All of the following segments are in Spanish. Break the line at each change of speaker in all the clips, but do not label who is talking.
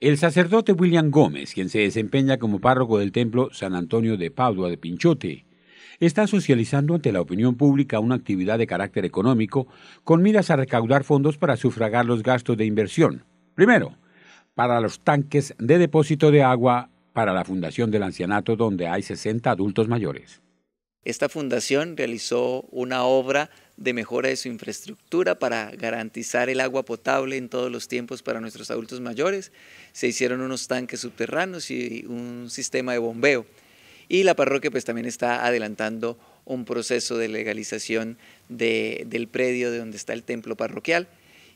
El sacerdote William Gómez, quien se desempeña como párroco del templo San Antonio de Padua de Pinchote, está socializando ante la opinión pública una actividad de carácter económico con miras a recaudar fondos para sufragar los gastos de inversión. Primero, para los tanques de depósito de agua para la Fundación del Ancianato donde hay 60 adultos mayores.
Esta fundación realizó una obra de mejora de su infraestructura para garantizar el agua potable en todos los tiempos para nuestros adultos mayores. Se hicieron unos tanques subterráneos y un sistema de bombeo. Y la parroquia pues también está adelantando un proceso de legalización del predio de donde está el templo parroquial.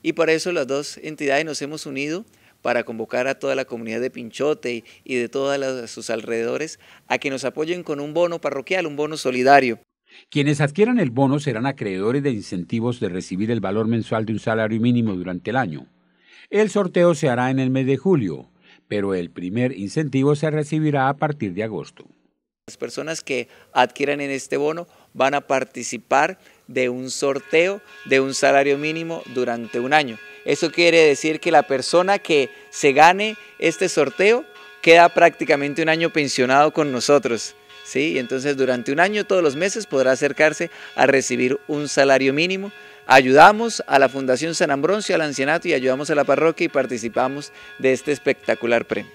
Y para eso las dos entidades nos hemos unido para convocar a toda la comunidad de Pinchote y de todos sus alrededores a que nos apoyen
con un bono parroquial, un bono solidario. Quienes adquieran el bono serán acreedores de incentivos de recibir el valor mensual de un salario mínimo durante el año. El sorteo se hará en el mes de julio, pero el primer incentivo se recibirá a partir de agosto. Las
personas que adquieran en este bono van a participar de un sorteo de un salario mínimo durante un año. Eso quiere decir que la persona que se gane este sorteo queda prácticamente un año pensionado con nosotros. ¿sí? Entonces durante un año, todos los meses, podrá acercarse a recibir un salario mínimo. Ayudamos a la Fundación San Ambroncio, al ancianato y ayudamos a la parroquia y participamos
de este espectacular premio.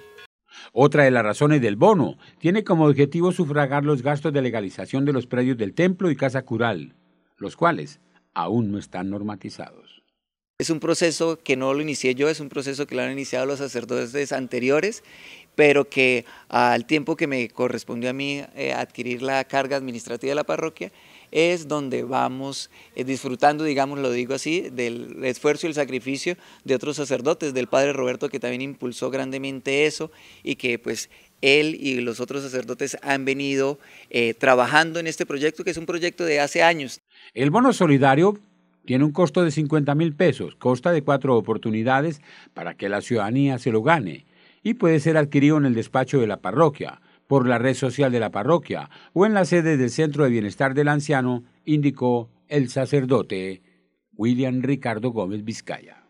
Otra de las razones del bono tiene como objetivo sufragar los gastos de legalización de los predios del templo y casa cural, los cuales aún no están normatizados.
Es un proceso que no lo inicié yo, es un proceso que lo han iniciado los sacerdotes anteriores pero que al tiempo que me correspondió a mí eh, adquirir la carga administrativa de la parroquia, es donde vamos eh, disfrutando, digamos, lo digo así, del esfuerzo y el sacrificio de otros sacerdotes, del padre Roberto que también impulsó grandemente eso y que pues él y los otros sacerdotes han venido
eh, trabajando en este proyecto, que es un proyecto de hace años. El bono solidario tiene un costo de 50 mil pesos, costa de cuatro oportunidades para que la ciudadanía se lo gane y puede ser adquirido en el despacho de la parroquia, por la red social de la parroquia o en la sede del Centro de Bienestar del Anciano, indicó el sacerdote William Ricardo Gómez Vizcaya.